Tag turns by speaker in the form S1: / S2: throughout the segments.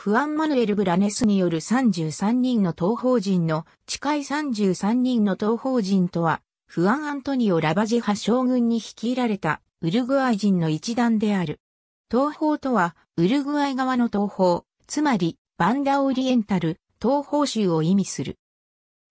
S1: フアン・マヌエル・ブラネスによる33人の東方人の、近い
S2: 33人の東方人とは、フアン・アントニオ・ラバジハ将軍に率いられたウルグアイ人の一団である。東方とは、ウルグアイ側の東方、つまり、バンダ・オリエンタル、東方州を意味する。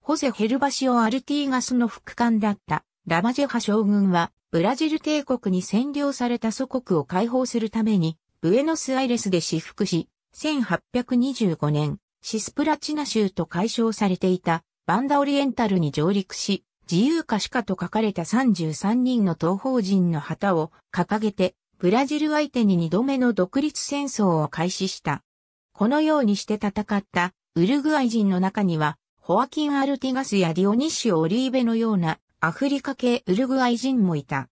S2: ホセ・ヘルバシオ・アルティーガスの副官だったラバジェハ将軍は、ブラジル帝国に占領された祖国を解放するために、ブエノスアイレスで私服し、1825年、シスプラチナ州と解消されていたバンダオリエンタルに上陸し、自由かしかと書かれた33人の東方人の旗を掲げて、ブラジル相手に2度目の独立戦争を開始した。このようにして戦ったウルグアイ人の中には、ホアキン・アルティガスやディオニッシュ・オリーベのようなアフリカ系ウルグアイ人もいた。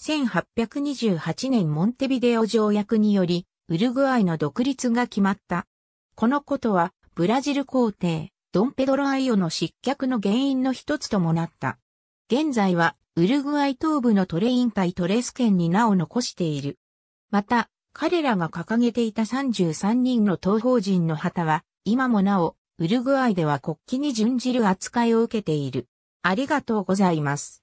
S2: 1828年モンテビデオ条約により、ウルグアイの独立が決まった。このことは、ブラジル皇帝、ドンペドロアイオの失脚の原因の一つともなった。現在は、ウルグアイ東部のトレイン対トレス県に名を残している。また、彼らが掲げていた33人の東方人の旗は、今もなお、ウルグアイでは国旗に準じる扱いを受け
S1: ている。ありがとうございます。